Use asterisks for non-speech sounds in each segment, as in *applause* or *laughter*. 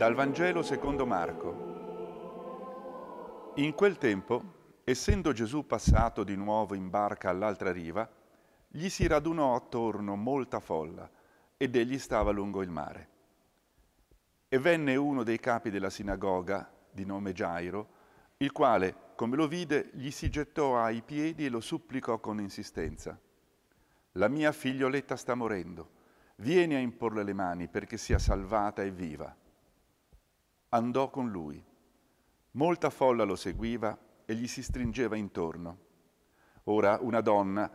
Dal Vangelo secondo Marco. In quel tempo, essendo Gesù passato di nuovo in barca all'altra riva, gli si radunò attorno molta folla ed egli stava lungo il mare. E venne uno dei capi della sinagoga, di nome Gairo, il quale, come lo vide, gli si gettò ai piedi e lo supplicò con insistenza. La mia figlioletta sta morendo, vieni a imporle le mani perché sia salvata e viva andò con lui. Molta folla lo seguiva e gli si stringeva intorno. Ora una donna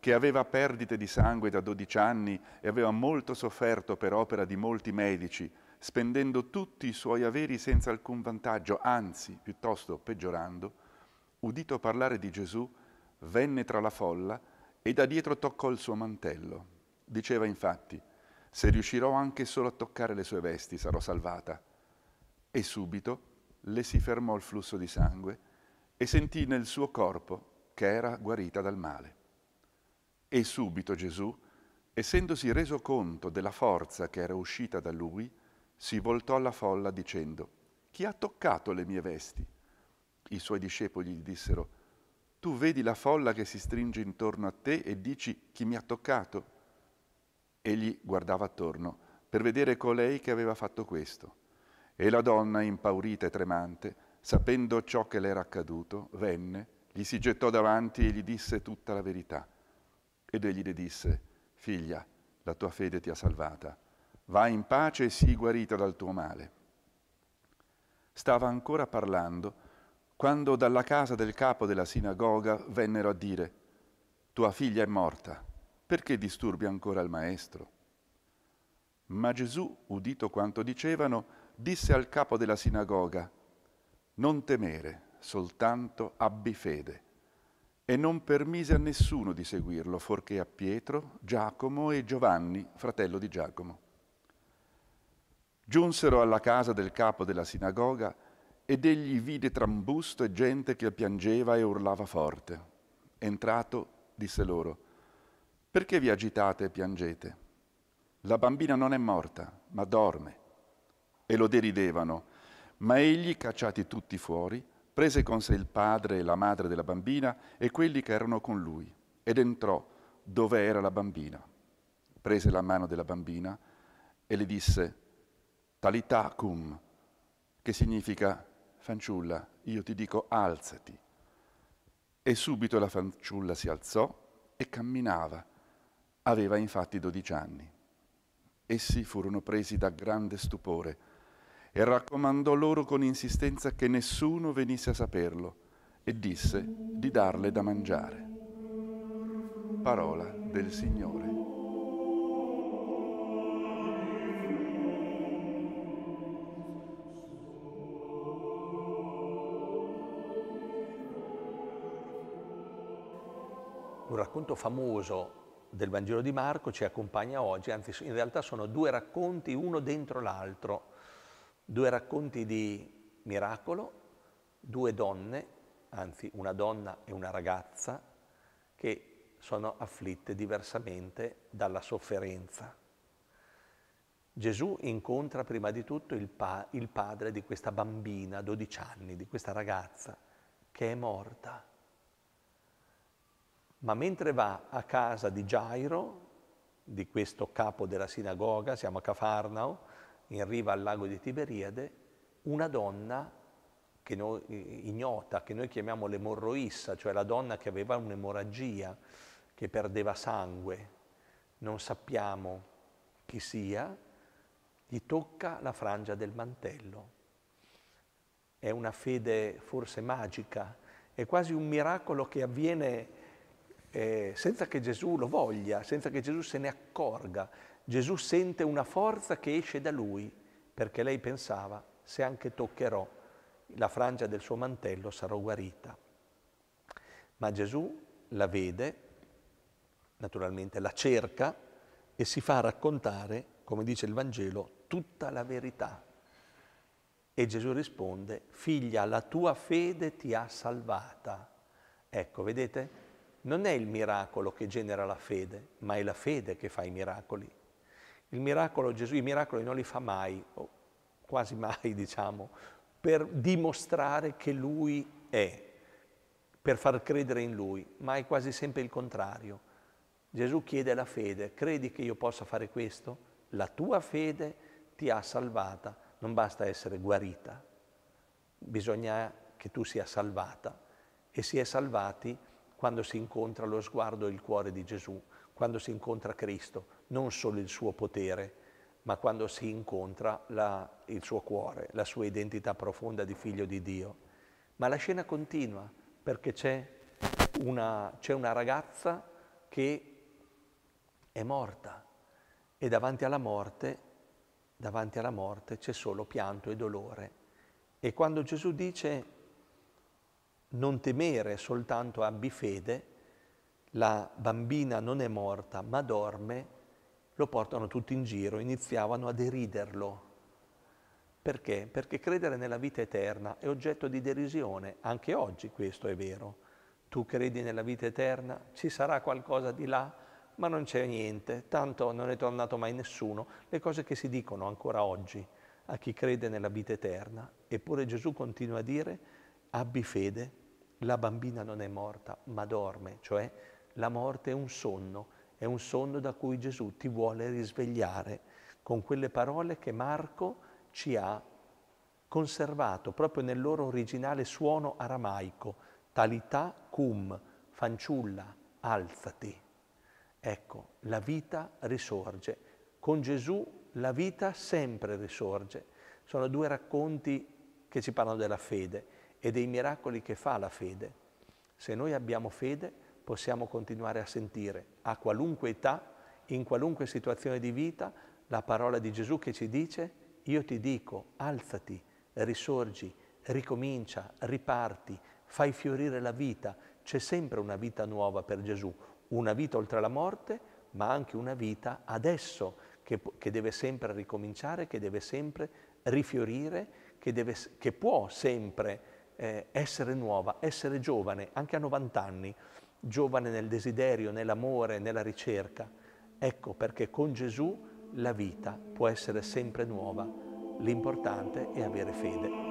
che aveva perdite di sangue da dodici anni e aveva molto sofferto per opera di molti medici, spendendo tutti i suoi averi senza alcun vantaggio, anzi piuttosto peggiorando, udito parlare di Gesù, venne tra la folla e da dietro toccò il suo mantello. Diceva infatti, se riuscirò anche solo a toccare le sue vesti sarò salvata e subito le si fermò il flusso di sangue e sentì nel suo corpo che era guarita dal male. E subito Gesù, essendosi reso conto della forza che era uscita da lui, si voltò alla folla dicendo, Chi ha toccato le mie vesti? I suoi discepoli gli dissero, Tu vedi la folla che si stringe intorno a te e dici, Chi mi ha toccato? Egli guardava attorno per vedere colei che aveva fatto questo. E la donna, impaurita e tremante, sapendo ciò che le era accaduto, venne, gli si gettò davanti e gli disse tutta la verità. Ed egli le disse, figlia, la tua fede ti ha salvata, va in pace e sii guarita dal tuo male. Stava ancora parlando quando dalla casa del capo della sinagoga vennero a dire, tua figlia è morta, perché disturbi ancora il maestro? Ma Gesù, udito quanto dicevano, disse al capo della sinagoga, non temere, soltanto abbi fede. E non permise a nessuno di seguirlo, forché a Pietro, Giacomo e Giovanni, fratello di Giacomo. Giunsero alla casa del capo della sinagoga ed egli vide trambusto e gente che piangeva e urlava forte. Entrato, disse loro, perché vi agitate e piangete? La bambina non è morta, ma dorme e lo deridevano. Ma egli, cacciati tutti fuori, prese con sé il padre e la madre della bambina e quelli che erano con lui, ed entrò dove era la bambina. Prese la mano della bambina e le disse, Talitacum, che significa, fanciulla, io ti dico alzati. E subito la fanciulla si alzò e camminava. Aveva infatti dodici anni. Essi furono presi da grande stupore e raccomandò loro con insistenza che nessuno venisse a saperlo e disse di darle da mangiare. Parola del Signore. Un racconto famoso del Vangelo di Marco ci accompagna oggi, anzi in realtà sono due racconti uno dentro l'altro due racconti di miracolo, due donne, anzi una donna e una ragazza, che sono afflitte diversamente dalla sofferenza. Gesù incontra prima di tutto il, pa- il padre di questa bambina, 12 anni, di questa ragazza, che è morta. Ma mentre va a casa di Gairo, di questo capo della sinagoga, siamo a Cafarnao, in riva al lago di Tiberiade, una donna che noi, ignota, che noi chiamiamo l'emorroissa, cioè la donna che aveva un'emorragia, che perdeva sangue, non sappiamo chi sia, gli tocca la frangia del mantello. È una fede forse magica, è quasi un miracolo che avviene eh, senza che Gesù lo voglia, senza che Gesù se ne accorga, Gesù sente una forza che esce da lui, perché lei pensava, se anche toccherò la frangia del suo mantello sarò guarita. Ma Gesù la vede, naturalmente la cerca e si fa raccontare, come dice il Vangelo, tutta la verità. E Gesù risponde, figlia, la tua fede ti ha salvata. Ecco, vedete? Non è il miracolo che genera la fede, ma è la fede che fa i miracoli. Il miracolo Gesù, i miracoli non li fa mai, o quasi mai *laughs* diciamo, per dimostrare che Lui è, per far credere in Lui, ma è quasi sempre il contrario. Gesù chiede la fede, credi che io possa fare questo? La tua fede ti ha salvata, non basta essere guarita, bisogna che tu sia salvata e si è salvati quando si incontra lo sguardo e il cuore di Gesù, quando si incontra Cristo, non solo il suo potere, ma quando si incontra la, il suo cuore, la sua identità profonda di figlio di Dio. Ma la scena continua perché c'è una, c'è una ragazza che è morta e davanti alla morte, davanti alla morte c'è solo pianto e dolore. E quando Gesù dice non temere, soltanto abbi fede, la bambina non è morta ma dorme, lo portano tutti in giro, iniziavano a deriderlo. Perché? Perché credere nella vita eterna è oggetto di derisione, anche oggi questo è vero. Tu credi nella vita eterna, ci sarà qualcosa di là, ma non c'è niente, tanto non è tornato mai nessuno. Le cose che si dicono ancora oggi a chi crede nella vita eterna, eppure Gesù continua a dire, abbi fede, la bambina non è morta, ma dorme, cioè la morte è un sonno è un sonno da cui Gesù ti vuole risvegliare con quelle parole che Marco ci ha conservato proprio nel loro originale suono aramaico, talità cum, fanciulla, alzati. Ecco, la vita risorge. Con Gesù la vita sempre risorge. Sono due racconti che ci parlano della fede e dei miracoli che fa la fede. Se noi abbiamo fede, possiamo continuare a sentire a qualunque età, in qualunque situazione di vita, la parola di Gesù che ci dice io ti dico alzati, risorgi, ricomincia, riparti, fai fiorire la vita. C'è sempre una vita nuova per Gesù, una vita oltre la morte, ma anche una vita adesso che, che deve sempre ricominciare, che deve sempre rifiorire, che, deve, che può sempre eh, essere nuova, essere giovane, anche a 90 anni giovane nel desiderio, nell'amore, nella ricerca. Ecco perché con Gesù la vita può essere sempre nuova. L'importante è avere fede.